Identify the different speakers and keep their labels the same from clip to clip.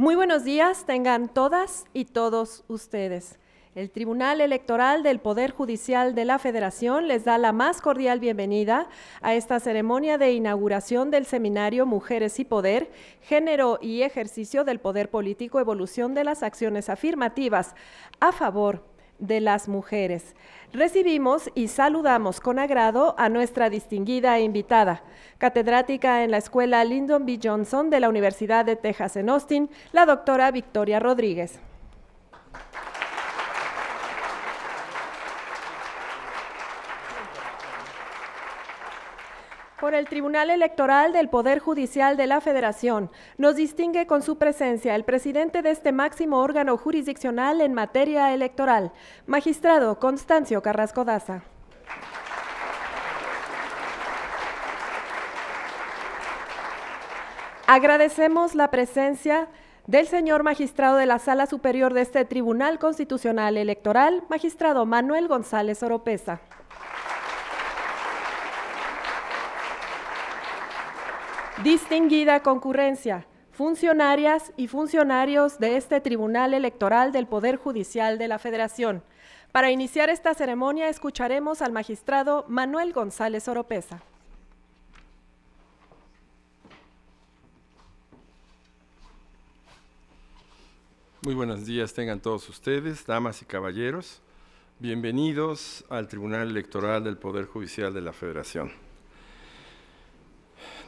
Speaker 1: Muy buenos días, tengan todas y todos ustedes. El Tribunal Electoral del Poder Judicial de la Federación les da la más cordial bienvenida a esta ceremonia de inauguración del seminario Mujeres y Poder, Género y Ejercicio del Poder Político, Evolución de las Acciones Afirmativas a favor de las Mujeres. Recibimos y saludamos con agrado a nuestra distinguida invitada, catedrática en la Escuela Lyndon B. Johnson de la Universidad de Texas en Austin, la doctora Victoria Rodríguez. por el Tribunal Electoral del Poder Judicial de la Federación. Nos distingue con su presencia el presidente de este máximo órgano jurisdiccional en materia electoral, magistrado Constancio Carrasco Daza. Agradecemos la presencia del señor magistrado de la Sala Superior de este Tribunal Constitucional Electoral, magistrado Manuel González Oropesa. Distinguida concurrencia, funcionarias y funcionarios de este Tribunal Electoral del Poder Judicial de la Federación. Para iniciar esta ceremonia escucharemos al magistrado Manuel González Oropesa.
Speaker 2: Muy buenos días tengan todos ustedes, damas y caballeros. Bienvenidos al Tribunal Electoral del Poder Judicial de la Federación.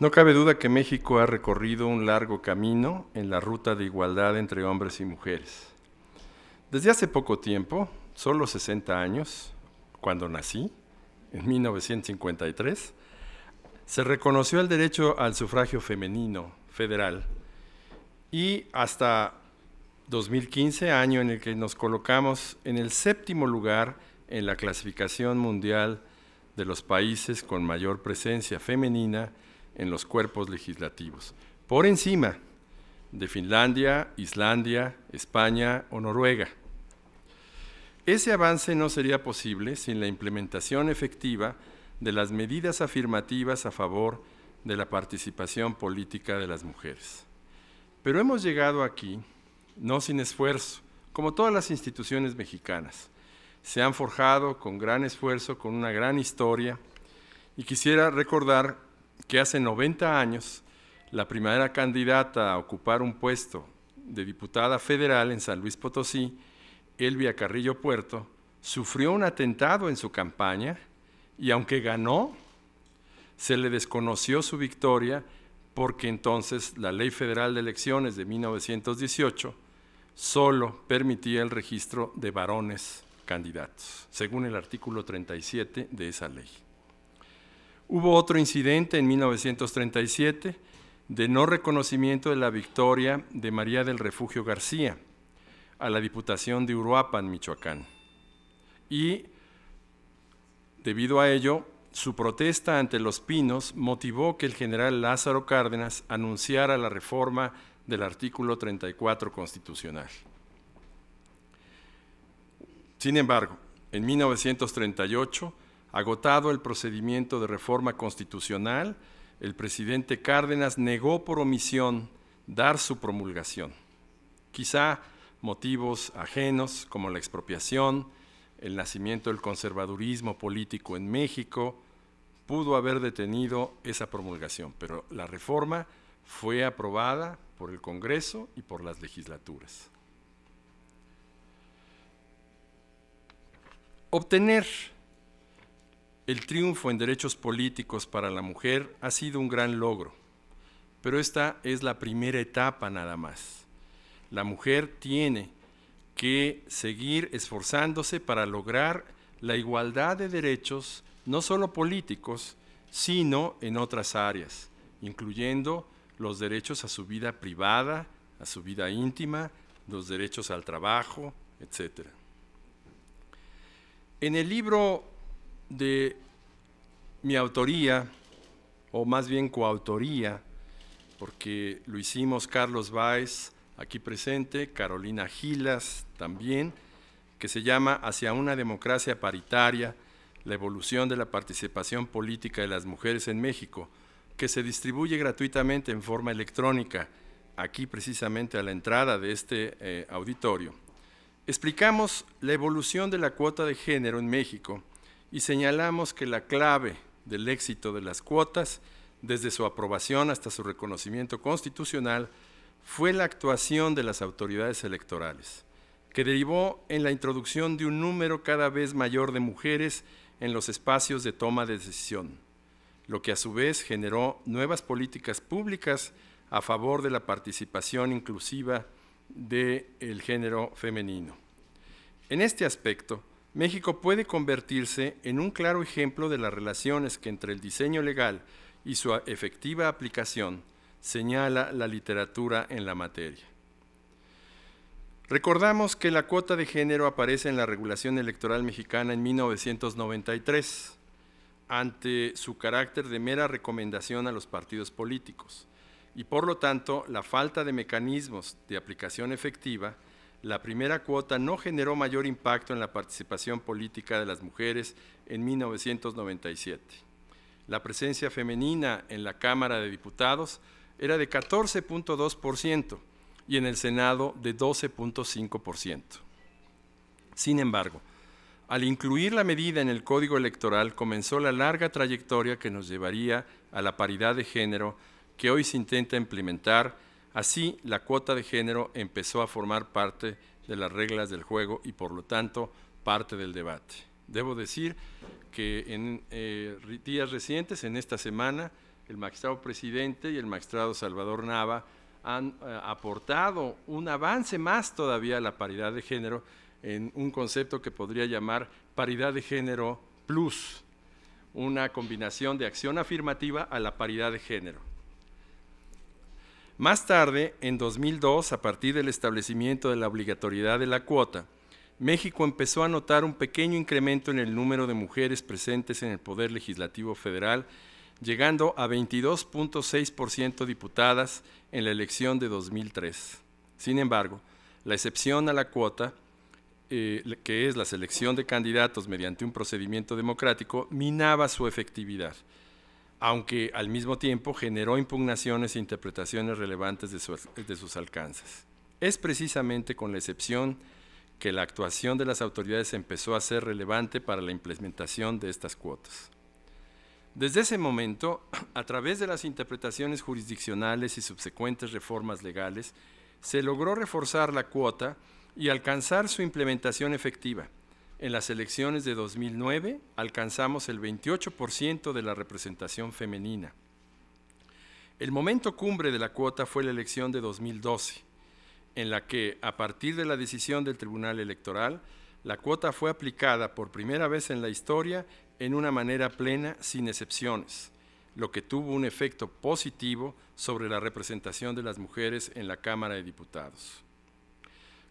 Speaker 2: No cabe duda que México ha recorrido un largo camino en la ruta de igualdad entre hombres y mujeres. Desde hace poco tiempo, solo 60 años, cuando nací, en 1953, se reconoció el derecho al sufragio femenino federal y hasta 2015, año en el que nos colocamos en el séptimo lugar en la clasificación mundial de los países con mayor presencia femenina en los cuerpos legislativos, por encima de Finlandia, Islandia, España o Noruega. Ese avance no sería posible sin la implementación efectiva de las medidas afirmativas a favor de la participación política de las mujeres. Pero hemos llegado aquí no sin esfuerzo, como todas las instituciones mexicanas. Se han forjado con gran esfuerzo, con una gran historia, y quisiera recordar que hace 90 años la primera candidata a ocupar un puesto de diputada federal en San Luis Potosí, Elvia Carrillo Puerto, sufrió un atentado en su campaña y aunque ganó, se le desconoció su victoria porque entonces la Ley Federal de Elecciones de 1918 solo permitía el registro de varones candidatos, según el artículo 37 de esa ley. Hubo otro incidente en 1937 de no reconocimiento de la victoria de María del Refugio García a la Diputación de Uruapan, Michoacán. Y debido a ello, su protesta ante los pinos motivó que el general Lázaro Cárdenas anunciara la reforma del artículo 34 constitucional. Sin embargo, en 1938 Agotado el procedimiento de reforma constitucional, el presidente Cárdenas negó por omisión dar su promulgación. Quizá motivos ajenos como la expropiación, el nacimiento del conservadurismo político en México, pudo haber detenido esa promulgación, pero la reforma fue aprobada por el Congreso y por las legislaturas. Obtener el triunfo en derechos políticos para la mujer ha sido un gran logro, pero esta es la primera etapa nada más. La mujer tiene que seguir esforzándose para lograr la igualdad de derechos, no solo políticos, sino en otras áreas, incluyendo los derechos a su vida privada, a su vida íntima, los derechos al trabajo, etc. En el libro de mi autoría, o más bien coautoría, porque lo hicimos Carlos Valls, aquí presente, Carolina Gilas también, que se llama Hacia una democracia paritaria, la evolución de la participación política de las mujeres en México, que se distribuye gratuitamente en forma electrónica, aquí precisamente a la entrada de este eh, auditorio. Explicamos la evolución de la cuota de género en México y señalamos que la clave del éxito de las cuotas, desde su aprobación hasta su reconocimiento constitucional, fue la actuación de las autoridades electorales, que derivó en la introducción de un número cada vez mayor de mujeres en los espacios de toma de decisión, lo que a su vez generó nuevas políticas públicas a favor de la participación inclusiva del género femenino. En este aspecto, México puede convertirse en un claro ejemplo de las relaciones que entre el diseño legal y su efectiva aplicación señala la literatura en la materia. Recordamos que la cuota de género aparece en la regulación electoral mexicana en 1993, ante su carácter de mera recomendación a los partidos políticos, y por lo tanto la falta de mecanismos de aplicación efectiva la primera cuota no generó mayor impacto en la participación política de las mujeres en 1997. La presencia femenina en la Cámara de Diputados era de 14.2% y en el Senado de 12.5%. Sin embargo, al incluir la medida en el Código Electoral comenzó la larga trayectoria que nos llevaría a la paridad de género que hoy se intenta implementar Así, la cuota de género empezó a formar parte de las reglas del juego y por lo tanto parte del debate. Debo decir que en eh, días recientes, en esta semana, el magistrado presidente y el magistrado Salvador Nava han eh, aportado un avance más todavía a la paridad de género en un concepto que podría llamar paridad de género plus, una combinación de acción afirmativa a la paridad de género. Más tarde, en 2002, a partir del establecimiento de la obligatoriedad de la cuota, México empezó a notar un pequeño incremento en el número de mujeres presentes en el Poder Legislativo Federal, llegando a 22.6% diputadas en la elección de 2003. Sin embargo, la excepción a la cuota, eh, que es la selección de candidatos mediante un procedimiento democrático, minaba su efectividad aunque al mismo tiempo generó impugnaciones e interpretaciones relevantes de, sus alcances. Es precisamente con la excepción que la actuación de las autoridades empezó a ser relevante para la implementación de estas cuotas. Desde ese momento, a través de las interpretaciones jurisdiccionales y subsecuentes reformas legales, se logró reforzar la cuota y alcanzar su implementación efectiva en las elecciones de 2009 alcanzamos el 28% de la representación femenina. El momento cumbre de la cuota fue la elección de 2012, en la que, a partir de la decisión del Tribunal Electoral, la cuota fue aplicada por primera vez en la historia en una manera plena, sin excepciones, lo que tuvo un efecto positivo sobre la representación de las mujeres en la Cámara de Diputados.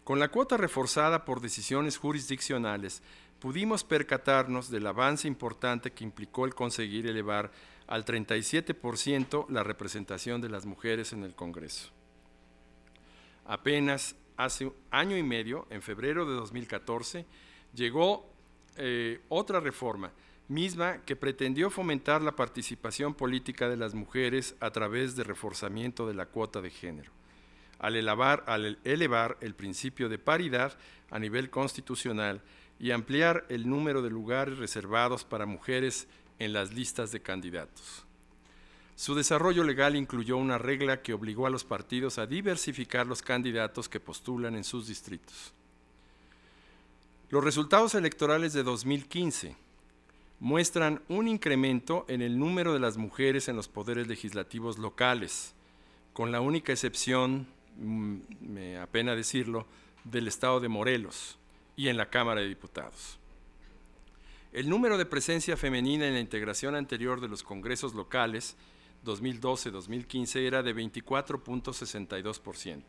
Speaker 2: Con la cuota reforzada por decisiones jurisdiccionales, pudimos percatarnos del avance importante que implicó el conseguir elevar al 37% la representación de las mujeres en el Congreso. Apenas hace año y medio, en febrero de 2014, llegó eh, otra reforma, misma que pretendió fomentar la participación política de las mujeres a través de reforzamiento de la cuota de género al elevar, el principio de paridad a nivel constitucional y ampliar el número de lugares reservados para mujeres en las listas de candidatos. Su desarrollo legal incluyó una regla que obligó a los partidos a diversificar los candidatos que postulan en sus distritos. Los resultados electorales de 2015 muestran un incremento en el número de las mujeres en los poderes legislativos locales, con la única excepción Mm, me apena decirlo, del estado de Morelos y en la Cámara de Diputados. El número de presencia femenina en la integración anterior de los congresos locales 2012-2015 era de 24.62%.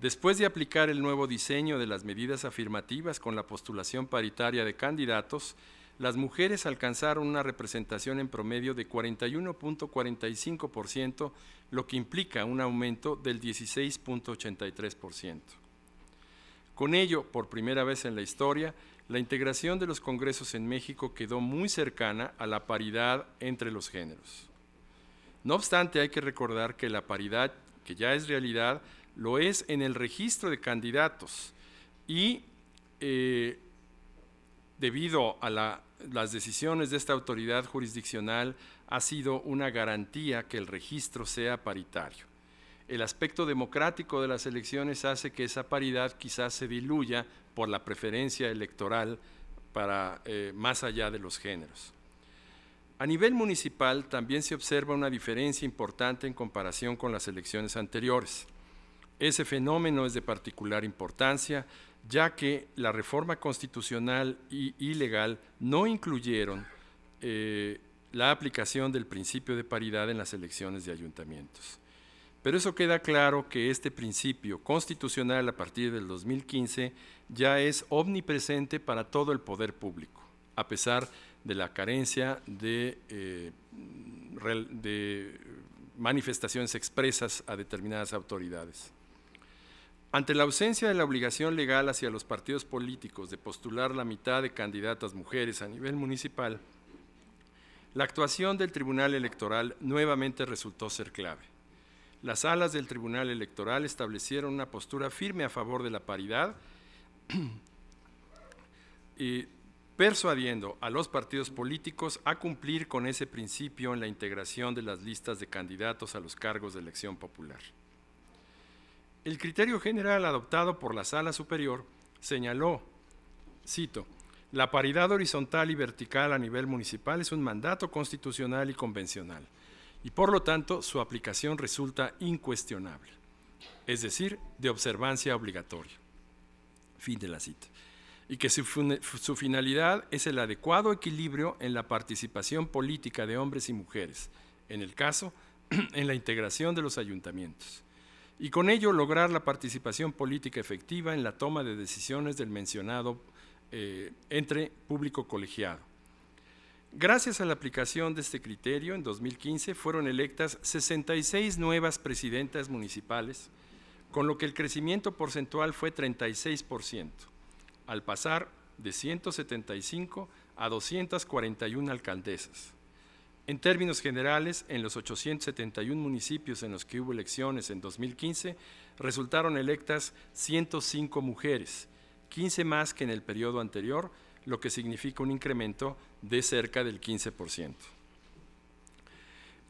Speaker 2: Después de aplicar el nuevo diseño de las medidas afirmativas con la postulación paritaria de candidatos, las mujeres alcanzaron una representación en promedio de 41.45%, lo que implica un aumento del 16.83%. Con ello, por primera vez en la historia, la integración de los congresos en México quedó muy cercana a la paridad entre los géneros. No obstante, hay que recordar que la paridad, que ya es realidad, lo es en el registro de candidatos y eh, debido a las decisiones de esta autoridad jurisdiccional, ha sido una garantía que el registro sea paritario. El aspecto democrático de las elecciones hace que esa paridad quizás se diluya por la preferencia electoral para eh, más allá de los géneros. A nivel municipal también se observa una diferencia importante en comparación con las elecciones anteriores. Ese fenómeno es de particular importancia ya que la reforma constitucional y, ilegal legal no incluyeron eh, la aplicación del principio de paridad en las elecciones de ayuntamientos. Pero eso queda claro que este principio constitucional a partir del 2015 ya es omnipresente para todo el poder público, a pesar de la carencia de eh, manifestaciones expresas a determinadas autoridades. Ante la ausencia de la obligación legal hacia los partidos políticos de postular la mitad de candidatas mujeres a nivel municipal, la actuación del Tribunal Electoral nuevamente resultó ser clave. Las alas del Tribunal Electoral establecieron una postura firme a favor de la paridad, y persuadiendo a los partidos políticos a cumplir con ese principio en la integración de las listas de candidatos a los cargos de elección popular. El criterio general adoptado por la Sala Superior señaló, cito, la paridad horizontal y vertical a nivel municipal es un mandato constitucional y convencional, y por lo tanto su aplicación resulta incuestionable, es decir, de observancia obligatoria. Fin de la cita. Y que su, su finalidad es el adecuado equilibrio en la participación política de hombres y mujeres, en el caso, en la integración de los ayuntamientos y con ello lograr la participación política efectiva en la toma de decisiones del mencionado eh, entre público colegiado. Gracias a la aplicación de este criterio, en 2015 fueron electas 66 nuevas presidentas municipales, con lo que el crecimiento porcentual fue 36%, al pasar de 175 a 241 alcaldesas. En términos generales, en los 871 municipios en los que hubo elecciones en 2015, resultaron electas 105 mujeres, 15 más que en el periodo anterior, lo que significa un incremento de cerca del 15%.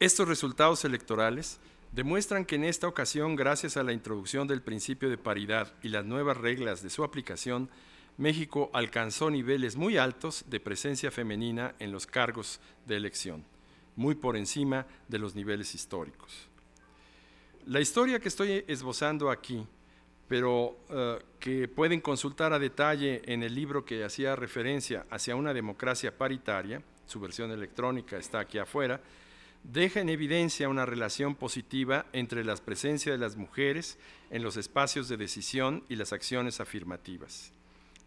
Speaker 2: Estos resultados electorales demuestran que en esta ocasión, gracias a la introducción del principio de paridad y las nuevas reglas de su aplicación, México alcanzó niveles muy altos de presencia femenina en los cargos de elección muy por encima de los niveles históricos. La historia que estoy esbozando aquí, pero eh, que pueden consultar a detalle en el libro que hacía referencia hacia una democracia paritaria, su versión electrónica está aquí afuera, deja en evidencia una relación positiva entre la presencia de las mujeres en los espacios de decisión y las acciones afirmativas.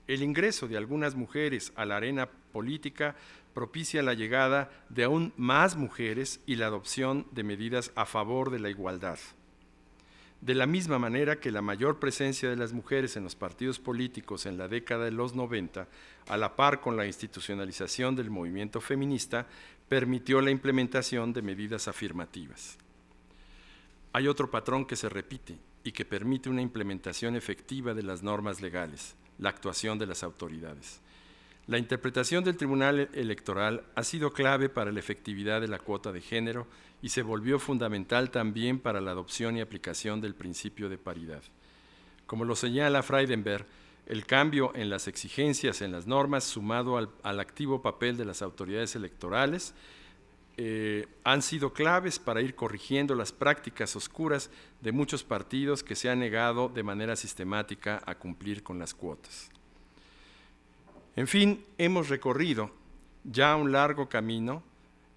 Speaker 2: El ingreso de algunas mujeres a la arena política propicia la llegada de aún más mujeres y la adopción de medidas a favor de la igualdad. De la misma manera que la mayor presencia de las mujeres en los partidos políticos en la década de los 90, a la par con la institucionalización del movimiento feminista, permitió la implementación de medidas afirmativas. Hay otro patrón que se repite y que permite una implementación efectiva de las normas legales, la actuación de las autoridades. La interpretación del Tribunal e-, Electoral ha sido clave para la efectividad de la cuota de género y se volvió fundamental también para la adopción y aplicación del principio de paridad. Como lo señala Freidenberg, el cambio en las exigencias, en las normas, sumado al, activo papel de las autoridades electorales, eh, han sido claves para ir corrigiendo las prácticas oscuras de muchos partidos que se han negado de manera sistemática a cumplir con las cuotas. En fin, hemos recorrido ya un largo camino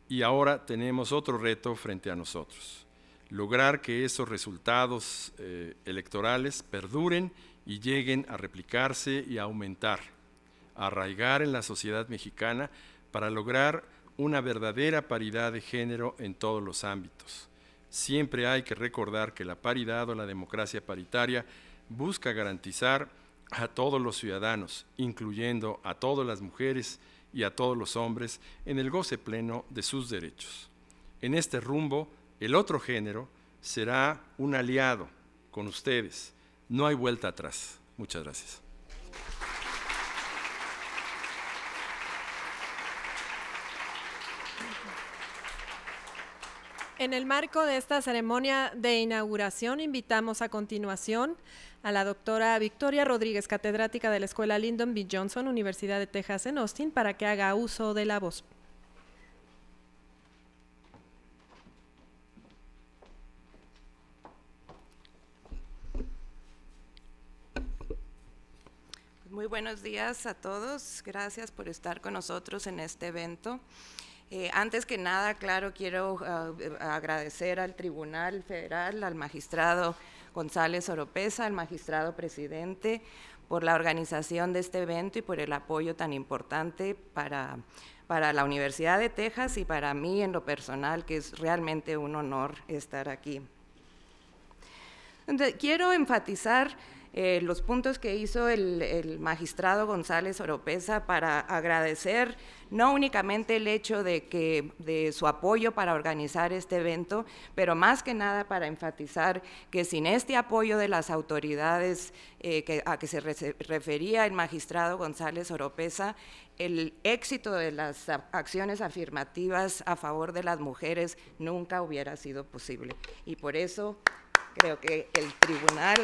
Speaker 2: y ahora tenemos otro reto frente a nosotros, lograr que esos resultados eh, electorales perduren y lleguen a replicarse y a aumentar, a arraigar en la sociedad mexicana para lograr una verdadera paridad de género en todos los ámbitos. Siempre hay que recordar que la paridad o la democracia paritaria busca garantizar a todos los ciudadanos, incluyendo a todas las mujeres y a todos los hombres, en el goce pleno de sus derechos. En este rumbo, el otro género será un aliado con ustedes. No hay vuelta atrás. Muchas gracias.
Speaker 1: En el marco de esta ceremonia de inauguración, invitamos a continuación a la doctora Victoria Rodríguez, catedrática de la Escuela Lyndon B. Johnson, Universidad de Texas en Austin, para que haga uso de la voz.
Speaker 3: Muy buenos días a todos. Gracias por estar con nosotros en este evento. Eh, antes que nada, claro, quiero ah, agradecer al Tribunal Federal, al magistrado González Oropesa, el magistrado presidente, por la organización de este evento y por el apoyo tan importante para, para la Universidad de Texas y para mí en lo personal, que es realmente un honor estar aquí. Quiero enfatizar eh, los puntos que hizo el, magistrado González Oropesa para agradecer no únicamente el hecho de que de su apoyo para organizar este evento, pero más que nada para enfatizar que sin este apoyo de las autoridades eh, que, a que se refería el magistrado González Oropesa, el éxito de las acciones afirmativas a favor de las mujeres nunca hubiera sido posible. Y por eso creo que el tribunal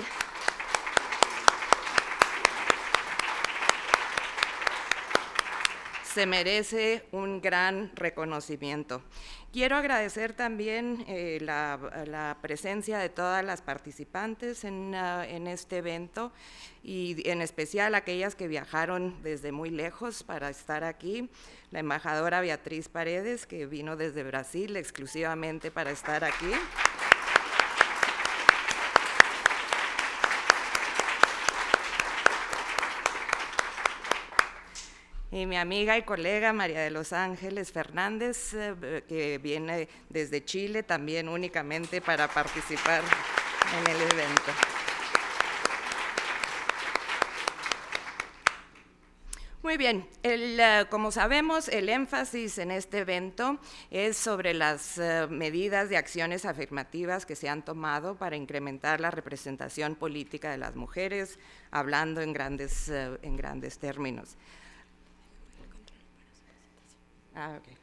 Speaker 3: se merece un gran reconocimiento. Quiero agradecer también eh, la, presencia de todas las participantes en, ah, en, este evento y en especial aquellas que viajaron desde muy lejos para estar aquí. La embajadora Beatriz Paredes, que vino desde Brasil exclusivamente para estar aquí. y mi amiga y colega María de los Ángeles Fernández, eh, que viene desde Chile también únicamente para participar en el evento. Muy bien, eh, como sabemos, el énfasis en este evento es sobre las eh, medidas de acciones afirmativas que se han tomado para incrementar la representación política de las mujeres, hablando en grandes, en grandes términos. Ah, okay.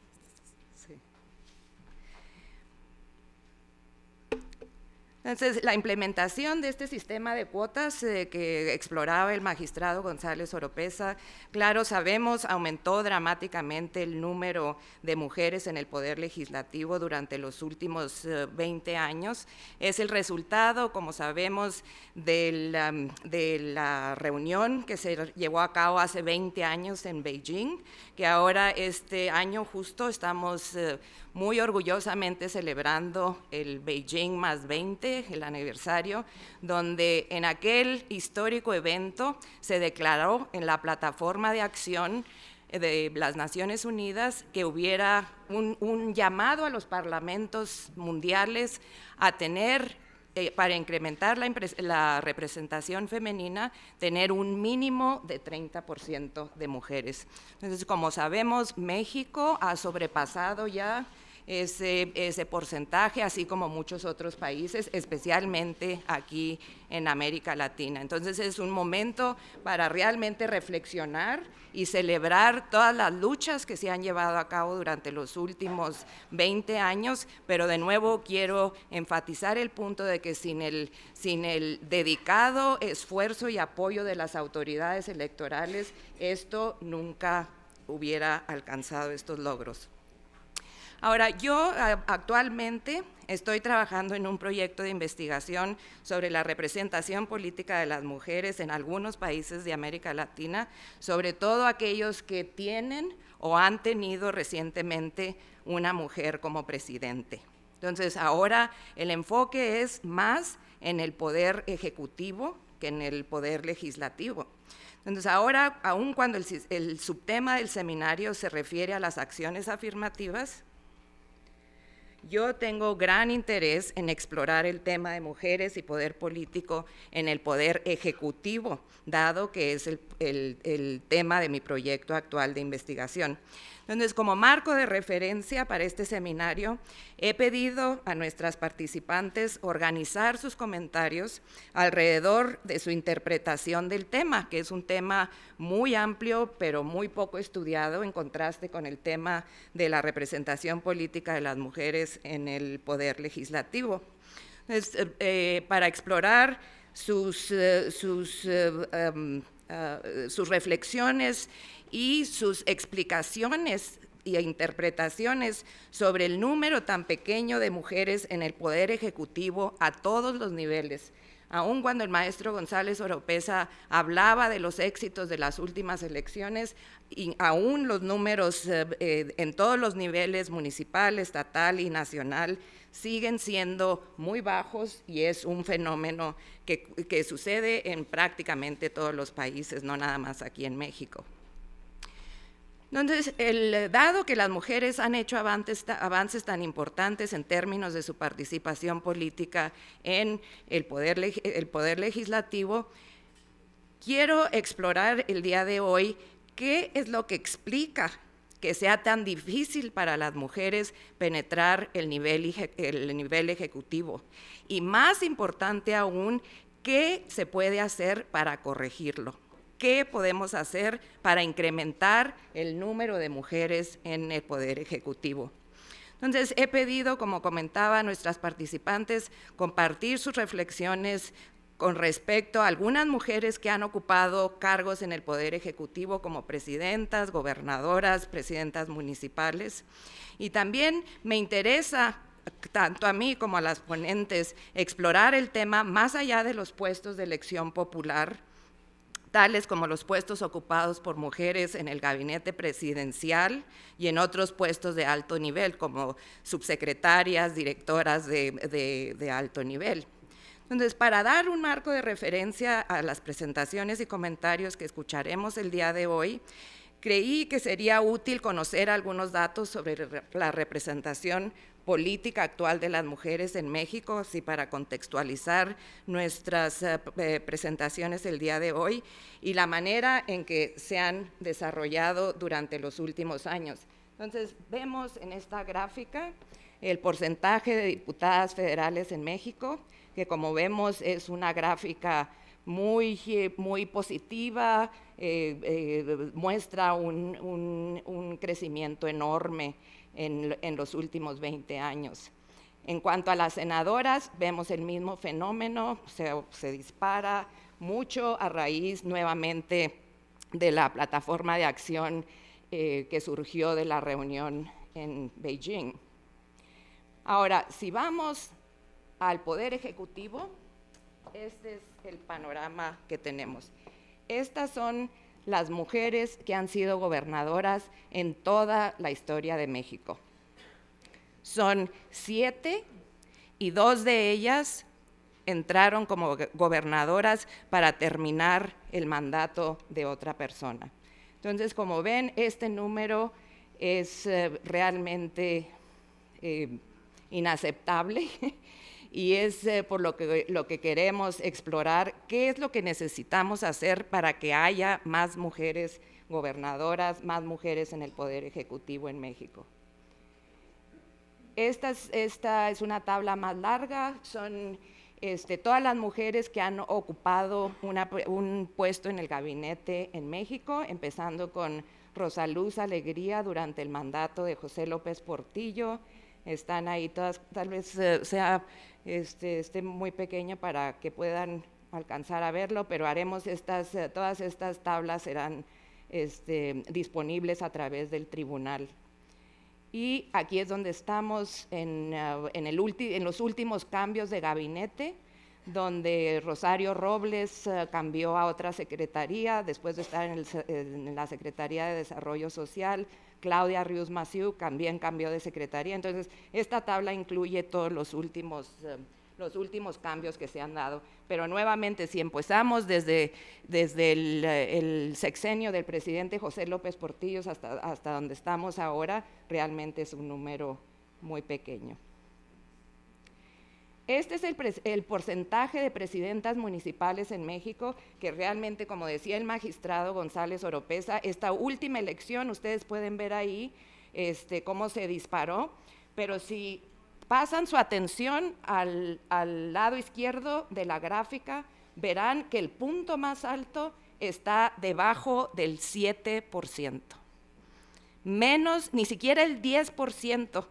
Speaker 3: Entonces, la implementación de este sistema de cuotas eh, que exploraba el magistrado González Oropesa, claro, sabemos, aumentó dramáticamente el número de mujeres en el Poder Legislativo durante los últimos 20 eh, años. Es el resultado, como sabemos, de la, mm, de la reunión que se llevó a cabo hace 20 años en Beijing, que ahora este año justo estamos eh, muy orgullosamente celebrando el Beijing más 20, el aniversario, donde en aquel histórico evento se declaró en la plataforma de acción de las Naciones Unidas que hubiera un, llamado a los parlamentos mundiales a tener eh, para incrementar la, la, representación femenina, tener un mínimo de 30% de mujeres. Entonces, como sabemos, México ha sobrepasado ya ese, ese porcentaje, así como muchos otros países, especialmente aquí en América Latina. Entonces es un momento para realmente reflexionar y celebrar todas las luchas que se han llevado a cabo durante los últimos 20 años, pero de nuevo quiero enfatizar el punto de que sin el, sin el dedicado esfuerzo y apoyo de las autoridades electorales, esto nunca hubiera alcanzado estos logros. Ahora, yo actualmente estoy trabajando en un proyecto de investigación sobre la representación política de las mujeres en algunos países de América Latina, sobre todo aquellos que tienen o han tenido recientemente una mujer como presidente. Entonces, ahora el enfoque es más en el poder ejecutivo que en el poder legislativo. Entonces, ahora, aun cuando el, el subtema del seminario se refiere a las acciones afirmativas, yo tengo gran interés en explorar el tema de mujeres y poder político en el poder ejecutivo, dado que es el, tema de mi proyecto actual de investigación. Entonces, como marco de referencia para este seminario, he pedido a nuestras participantes organizar sus comentarios alrededor de su interpretación del tema, que es un tema muy amplio, pero muy poco estudiado en contraste con el tema de la representación política de las mujeres en el poder legislativo. Eh, para explorar sus, eh, eh, em, sus reflexiones y sus explicaciones e interpretaciones sobre el número tan pequeño de mujeres en el poder ejecutivo a todos los niveles, Aun cuando el maestro González Oropesa hablaba de los éxitos de las últimas elecciones, y aún los números eh, eh, en todos los niveles, municipal, estatal y nacional, siguen siendo muy bajos y es un fenómeno que sucede en prácticamente todos los países, no nada más aquí en México. Entonces, el, eh, dado que las mujeres han hecho avances, tan importantes en términos de su participación política en el poder, legislativo, quiero explorar el día de hoy qué es lo que explica que sea tan difícil para las mujeres penetrar el nivel ejecutivo. Y más importante aún, ¿qué se puede hacer para corregirlo? qué podemos hacer para incrementar el número de mujeres en el Poder Ejecutivo. Entonces, he pedido, como comentaba, a nuestras participantes compartir sus reflexiones con respecto a algunas mujeres que han ocupado cargos en el Poder Ejecutivo como presidentas, gobernadoras, presidentas municipales. Y también me interesa tanto a mí como a las ponentes, explorar el tema más allá de los puestos de elección popular, tales como los puestos ocupados por mujeres en el gabinete presidencial y en otros puestos de alto nivel, como subsecretarias, directoras de, de alto nivel. Entonces, para dar un marco de referencia a las presentaciones y comentarios que escucharemos el día de hoy, Creí que sería útil conocer algunos datos sobre la representación política actual de las mujeres en México, así para contextualizar nuestras eh, eh, presentaciones el día de hoy y la manera en que se han desarrollado durante los últimos años. Entonces, vemos en esta gráfica el porcentaje de diputadas federales en México, que como vemos es una gráfica muy, muy positiva, eh, eh, muestra un, crecimiento enorme en, los últimos 20 años. En cuanto a las senadoras, vemos el mismo fenómeno, se, dispara mucho a raíz nuevamente de la plataforma de acción eh, que surgió de la reunión en Beijing. Ahora, si vamos al Poder Ejecutivo, este es el panorama que tenemos. Estas son las mujeres que han sido gobernadoras en toda la historia de México. Son siete y dos de ellas entraron como gobernadoras para terminar el mandato de otra persona. Entonces, como ven, este número es eh, realmente eh, inaceptable y es eh, por lo que, lo que queremos explorar, qué es lo que necesitamos hacer para que haya más mujeres gobernadoras, más mujeres en el Poder Ejecutivo en México. Esta es, una tabla más larga, son este, todas las mujeres que han ocupado un puesto en el gabinete en México, empezando con Rosaluz Alegría durante el mandato de José López Portillo, están ahí todas, tal vez eh, sea este, esté muy pequeña para que puedan alcanzar a verlo, pero haremos estas, eh, todas estas tablas serán este, disponibles a través del tribunal. Y aquí es donde estamos en eh, los últimos cambios de gabinete donde Rosario Robles eh, cambió a otra secretaría, después de estar en, la Secretaría de Desarrollo Social, Claudia Rius Maciú también cambió de secretaría. Entonces, esta tabla incluye todos los últimos, eh, cambios que se han dado. Pero nuevamente, si empezamos desde, eh, el, sexenio del presidente José López Portillos hasta, hasta donde estamos ahora, realmente es un número muy pequeño. Este es el, porcentaje de presidentas municipales en México, que realmente, como decía el magistrado González Oropesa, esta última elección, ustedes pueden ver ahí este, cómo se disparó, pero si pasan su atención al, al lado izquierdo de la gráfica, verán que el punto más alto está debajo del 7%, menos ni siquiera el 10%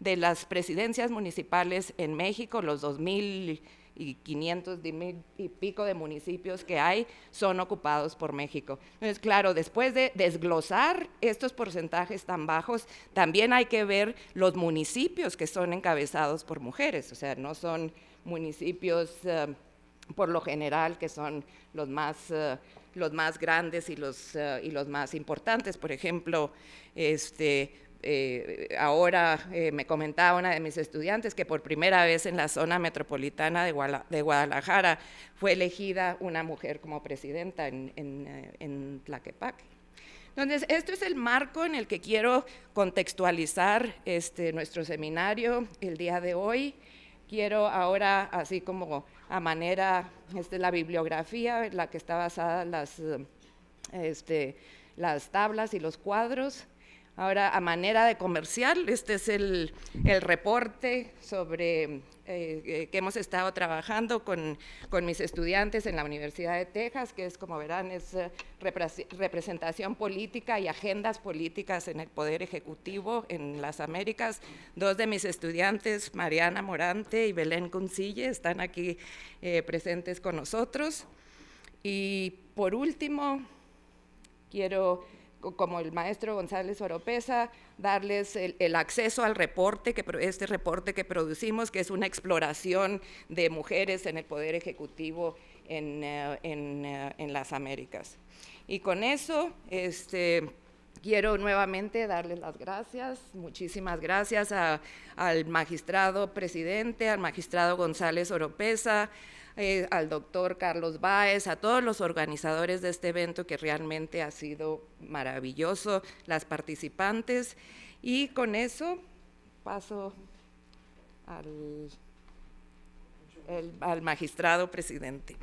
Speaker 3: de las presidencias municipales en México, los 2.500 y pico de municipios que hay son ocupados por México. Entonces, claro, después de desglosar estos porcentajes tan bajos, también hay que ver los municipios que son encabezados por mujeres, o sea, no son municipios eh, por lo general que son los más... Eh, los más grandes y los, eh, y los más importantes. Por ejemplo, este, eh, ahora eh, me comentaba una de mis estudiantes que por primera vez en la zona metropolitana de, Guadalajara fue elegida una mujer como presidenta en, eh, en, Tlaquepaque. Entonces, esto es el marco en el que quiero contextualizar este, nuestro seminario el día de hoy. Quiero ahora, así como a manera, de este, la bibliografía en la que está basada las, este, las tablas y los cuadros, Ahora, a manera de comercial, este es el, el reporte sobre eh, eh, que hemos estado trabajando con, con, mis estudiantes en la Universidad de Texas, que es, como verán, es eh, representación política y agendas políticas en el Poder Ejecutivo en las Américas. Dos de mis estudiantes, Mariana Morante y Belén Cuncille, están aquí presentes con nosotros. Y por último, quiero como el maestro González Oropesa, darles el, acceso al reporte, que, este reporte que producimos, que es una exploración de mujeres en el Poder Ejecutivo en, eh, eh, las Américas. Y con eso, este, Quiero nuevamente darles las gracias, muchísimas gracias al magistrado presidente, al magistrado González Oropesa, eh, al doctor Carlos Báez, a todos los organizadores de este evento que realmente ha sido maravilloso, las participantes. Y con eso paso al magistrado presidente.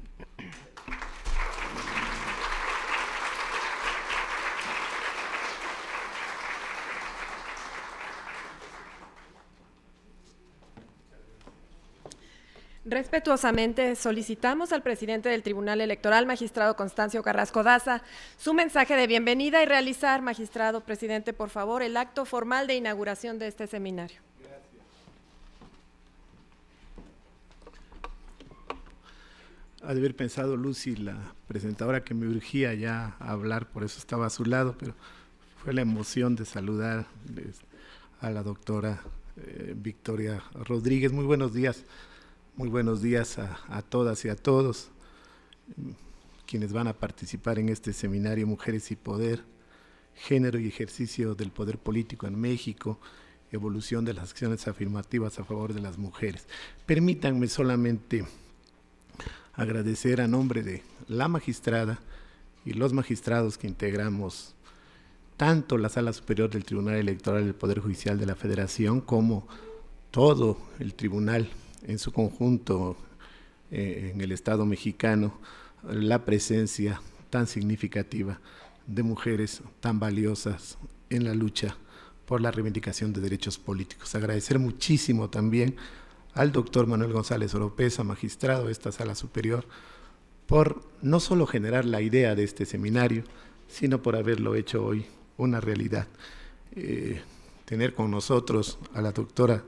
Speaker 1: Respetuosamente solicitamos al presidente del Tribunal Electoral, magistrado Constancio Carrasco Daza, su mensaje de bienvenida y realizar, magistrado presidente, por favor, el acto formal de inauguración de este seminario. Gracias.
Speaker 4: Ha de haber pensado Lucy, la presentadora que me urgía ya a hablar, por eso estaba a su lado, pero fue la emoción de saludar eh, a la doctora eh, Victoria Rodríguez. Muy buenos días. Muy buenos días a, todas y a todos quienes van a participar en este seminario Mujeres y Poder, Género y Ejercicio del Poder Político en México, Evolución de las Acciones Afirmativas a favor de las Mujeres. Permítanme solamente agradecer a nombre de la magistrada y los magistrados que integramos tanto la Sala Superior del Tribunal Electoral del Poder Judicial de la Federación como todo el Tribunal en su conjunto eh, en el Estado mexicano la presencia tan significativa de mujeres tan valiosas en la lucha por la reivindicación de derechos políticos. Agradecer muchísimo también al doctor Manuel González Oropesa, magistrado de esta sala superior, por no solo generar la idea de este seminario, sino por haberlo hecho hoy una realidad. Eh, tener con nosotros a la doctora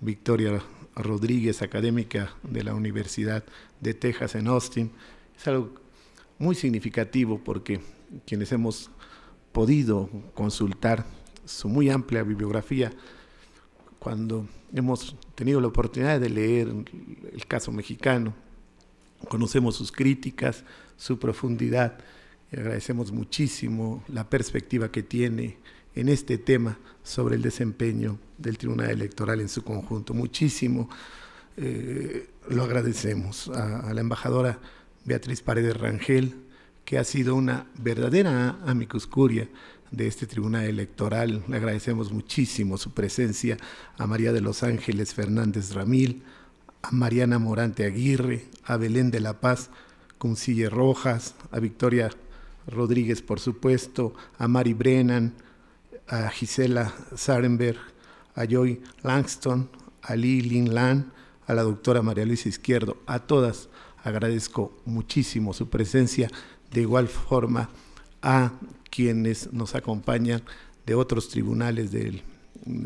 Speaker 4: Victoria Rodríguez, académica de la Universidad de Texas en Austin. Es algo muy significativo porque quienes hemos podido consultar su muy amplia bibliografía, cuando hemos tenido la oportunidad de leer el caso mexicano, conocemos sus críticas, su profundidad, y agradecemos muchísimo la perspectiva que tiene en este tema sobre el desempeño del Tribunal Electoral en su conjunto. Muchísimo eh, lo agradecemos a, la embajadora Beatriz Paredes Rangel, que ha sido una verdadera amicus curia de este Tribunal Electoral. Le agradecemos muchísimo su presencia a María de los Ángeles Fernández Ramil, a Mariana Morante Aguirre, a Belén de la Paz Cuncille Rojas, a Victoria Rodríguez, por supuesto, a Mari Brennan, a Gisela Sarenberg, a Joy Langston, a Li-Lin Lan, a la doctora María Luisa Izquierdo, a todas agradezco muchísimo su presencia, de igual forma a quienes nos acompañan de otros tribunales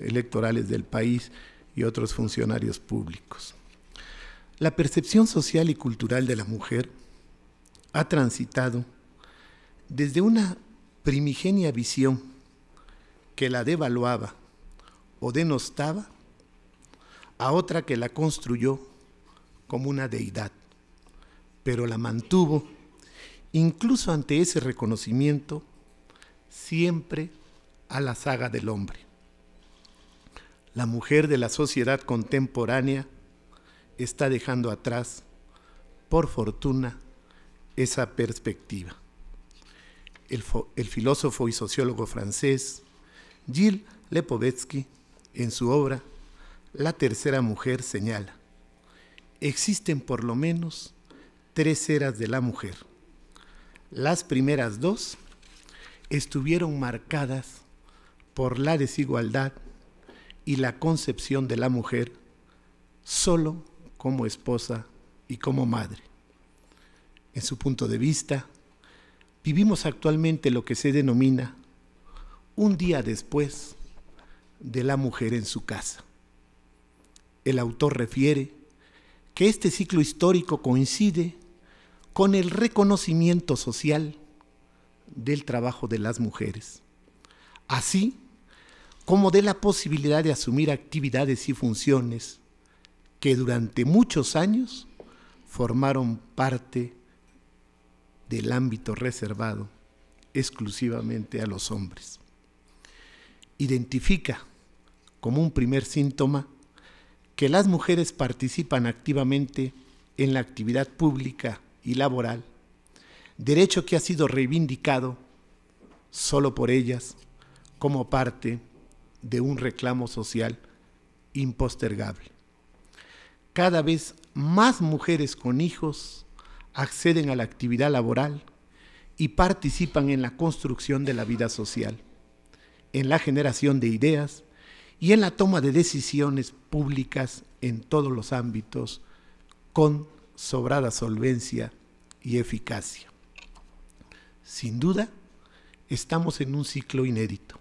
Speaker 4: electorales del país y otros funcionarios públicos. La percepción social y cultural de la mujer ha transitado desde una primigenia visión que la devaluaba o denostaba a otra que la construyó como una deidad, pero la mantuvo, incluso ante ese reconocimiento, siempre a la saga del hombre. La mujer de la sociedad contemporánea está dejando atrás, por fortuna, esa perspectiva. El, filósofo y sociólogo francés Jill Lepovetsky, en su obra La tercera mujer, señala, existen por lo menos tres eras de la mujer. Las primeras dos estuvieron marcadas por la desigualdad y la concepción de la mujer solo como esposa y como madre. En su punto de vista, vivimos actualmente lo que se denomina un día después de la mujer en su casa. El autor refiere que este ciclo histórico coincide con el reconocimiento social del trabajo de las mujeres, así como de la posibilidad de asumir actividades y funciones que durante muchos años formaron parte del ámbito reservado exclusivamente a los hombres identifica como un primer síntoma que las mujeres participan activamente en la actividad pública y laboral, derecho que ha sido reivindicado solo por ellas como parte de un reclamo social impostergable. Cada vez más mujeres con hijos acceden a la actividad laboral y participan en la construcción de la vida social en la generación de ideas y en la toma de decisiones públicas en todos los ámbitos con sobrada solvencia y eficacia. Sin duda, estamos en un ciclo inédito,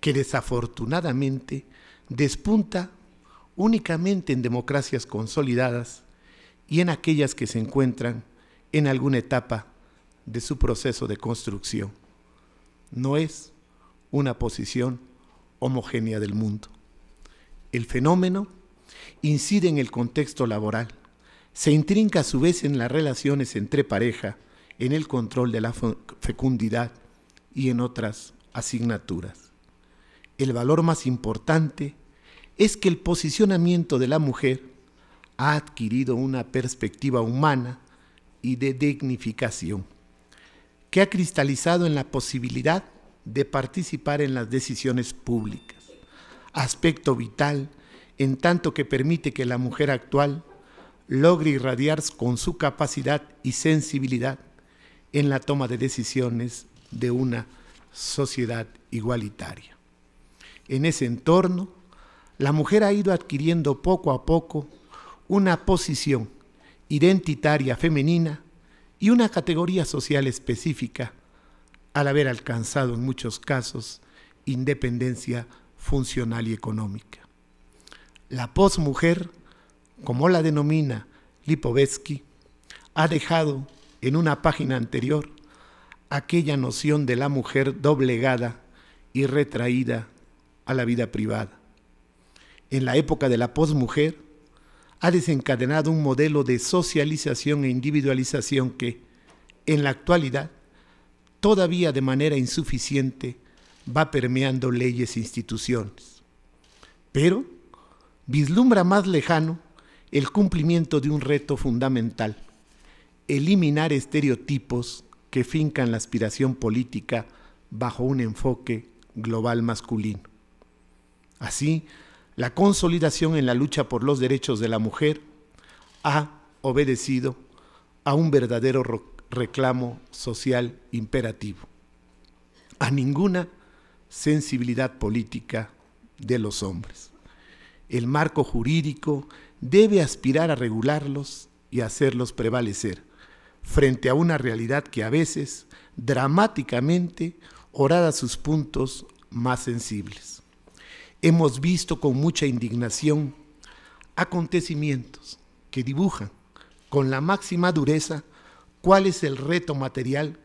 Speaker 4: que desafortunadamente despunta únicamente en democracias consolidadas y en aquellas que se encuentran en alguna etapa de su proceso de construcción. No es una posición homogénea del mundo. El fenómeno incide en el contexto laboral, se intrinca a su vez en las relaciones entre pareja, en el control de la fecundidad y en otras asignaturas. El valor más importante es que el posicionamiento de la mujer ha adquirido una perspectiva humana y de dignificación, que ha cristalizado en la posibilidad de participar en las decisiones públicas. Aspecto vital en tanto que permite que la mujer actual logre irradiar con su capacidad y sensibilidad en la toma de decisiones de una sociedad igualitaria. En ese entorno, la mujer ha ido adquiriendo poco a poco una posición identitaria femenina y una categoría social específica al haber alcanzado en muchos casos independencia funcional y económica. La posmujer, como la denomina Lipovetsky, ha dejado en una página anterior aquella noción de la mujer doblegada y retraída a la vida privada. En la época de la posmujer, ha desencadenado un modelo de socialización e individualización que, en la actualidad, todavía de manera insuficiente, va permeando leyes e instituciones. Pero vislumbra más lejano el cumplimiento de un reto fundamental, eliminar estereotipos que fincan la aspiración política bajo un enfoque global masculino. Así, la consolidación en la lucha por los derechos de la mujer ha obedecido a un verdadero reclamo social imperativo, a ninguna sensibilidad política de los hombres. El marco jurídico debe aspirar a regularlos y hacerlos prevalecer frente a una realidad que a veces, dramáticamente, orada sus puntos más sensibles. Hemos visto con mucha indignación acontecimientos que dibujan con la máxima dureza cuál es el reto material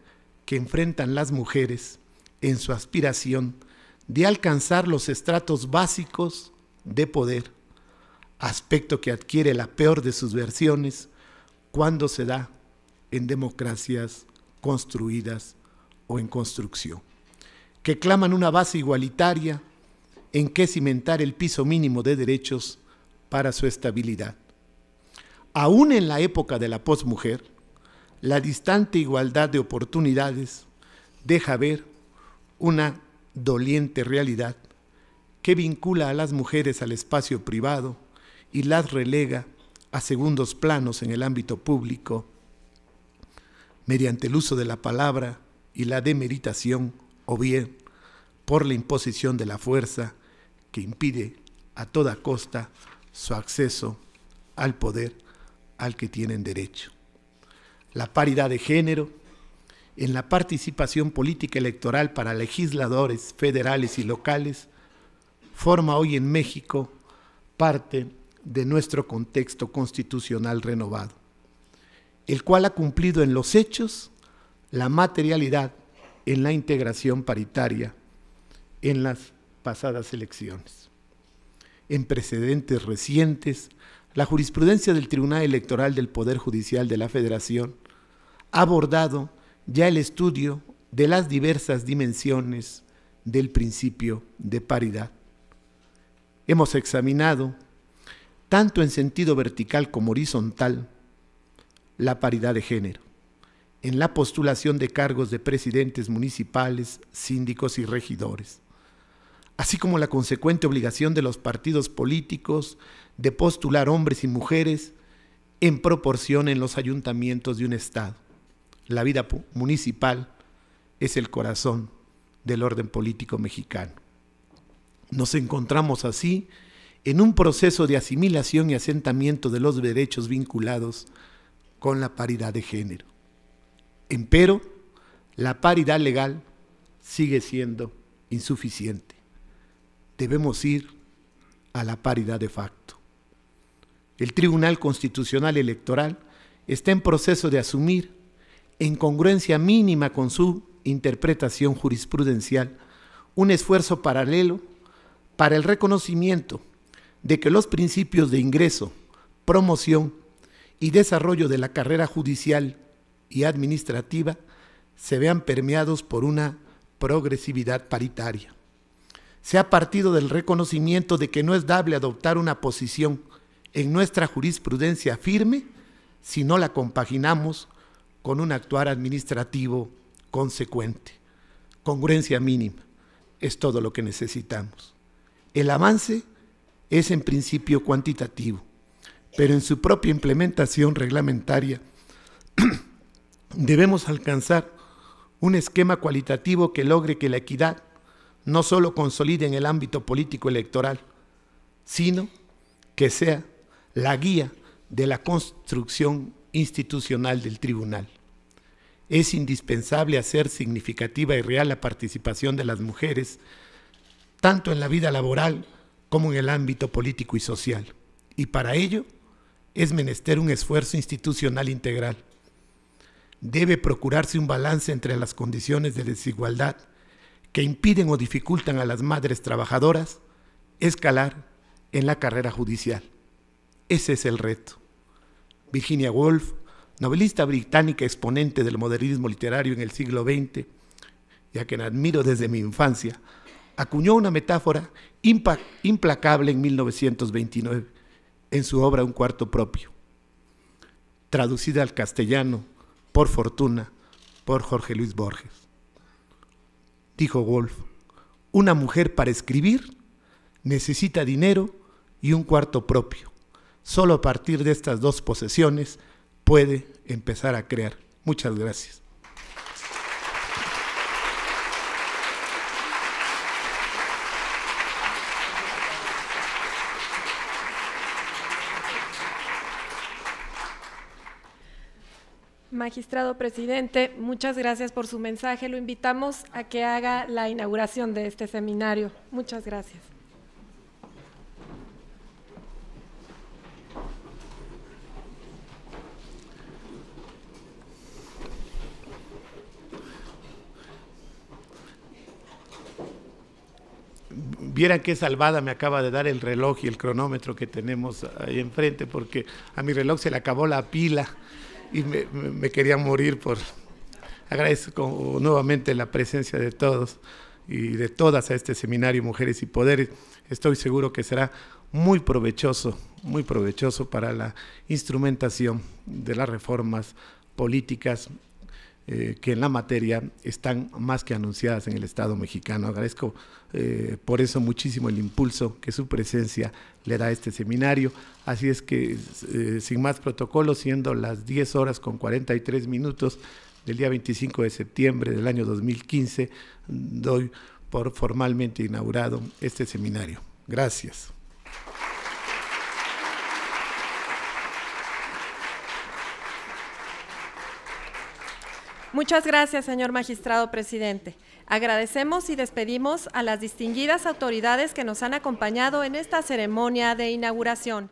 Speaker 4: que enfrentan las mujeres en su aspiración de alcanzar los estratos básicos de poder, aspecto que adquiere la peor de sus versiones cuando se da en democracias construidas o en construcción, que claman una base igualitaria en que cimentar el piso mínimo de derechos para su estabilidad. Aún en la época de la posmujer, la distante igualdad de oportunidades deja ver una doliente realidad que vincula a las mujeres al espacio privado y las relega a segundos planos en el ámbito público mediante el uso de la palabra y la demeritación o bien por la imposición de la fuerza que impide a toda costa su acceso al poder al que tienen derecho la paridad de género, en la participación política electoral para legisladores federales y locales, forma hoy en México parte de nuestro contexto constitucional renovado, el cual ha cumplido en los hechos la materialidad en la integración paritaria en las pasadas elecciones. En precedentes recientes, la jurisprudencia del Tribunal Electoral del Poder Judicial de la Federación abordado ya el estudio de las diversas dimensiones del principio de paridad. Hemos examinado, tanto en sentido vertical como horizontal, la paridad de género, en la postulación de cargos de presidentes municipales, síndicos y regidores, así como la consecuente obligación de los partidos políticos de postular hombres y mujeres en proporción en los ayuntamientos de un Estado la vida municipal es el corazón del orden político mexicano. Nos encontramos así en un proceso de asimilación y asentamiento de los derechos vinculados con la paridad de género. Empero, la paridad legal sigue siendo insuficiente. Debemos ir a la paridad de facto. El Tribunal Constitucional Electoral está en proceso de asumir en congruencia mínima con su interpretación jurisprudencial, un esfuerzo paralelo para el reconocimiento de que los principios de ingreso, promoción y desarrollo de la carrera judicial y administrativa se vean permeados por una progresividad paritaria. Se ha partido del reconocimiento de que no es dable adoptar una posición en nuestra jurisprudencia firme si no la compaginamos con un actuar administrativo consecuente. Congruencia mínima es todo lo que necesitamos. El avance es en principio cuantitativo, pero en su propia implementación reglamentaria debemos alcanzar un esquema cualitativo que logre que la equidad no solo consolide en el ámbito político electoral, sino que sea la guía de la construcción institucional del tribunal es indispensable hacer significativa y real la participación de las mujeres, tanto en la vida laboral como en el ámbito político y social. Y para ello es menester un esfuerzo institucional integral. Debe procurarse un balance entre las condiciones de desigualdad que impiden o dificultan a las madres trabajadoras escalar en la carrera judicial. Ese es el reto. Virginia Woolf, novelista británica exponente del modernismo literario en el siglo XX, ya a quien admiro desde mi infancia, acuñó una metáfora implacable en 1929 en su obra Un cuarto propio, traducida al castellano, por fortuna, por Jorge Luis Borges. Dijo Wolf, una mujer para escribir necesita dinero y un cuarto propio. Solo a partir de estas dos posesiones puede empezar a crear. Muchas gracias.
Speaker 1: Magistrado presidente, muchas gracias por su mensaje. Lo invitamos a que haga la inauguración de este seminario. Muchas gracias.
Speaker 4: Vieran qué salvada me acaba de dar el reloj y el cronómetro que tenemos ahí enfrente, porque a mi reloj se le acabó la pila y me, quería morir por... Agradezco nuevamente la presencia de todos y de todas a este seminario Mujeres y Poderes. Estoy seguro que será muy provechoso, muy provechoso para la instrumentación de las reformas políticas eh, que en la materia están más que anunciadas en el Estado mexicano. Agradezco eh, por eso muchísimo el impulso que su presencia le da a este seminario. Así es que, eh, sin más protocolo, siendo las 10 horas con 43 minutos del día 25 de septiembre del año 2015, doy por formalmente inaugurado este seminario. Gracias.
Speaker 1: Muchas gracias, señor magistrado presidente. Agradecemos y despedimos a las distinguidas
Speaker 4: autoridades que nos han acompañado en esta ceremonia de inauguración.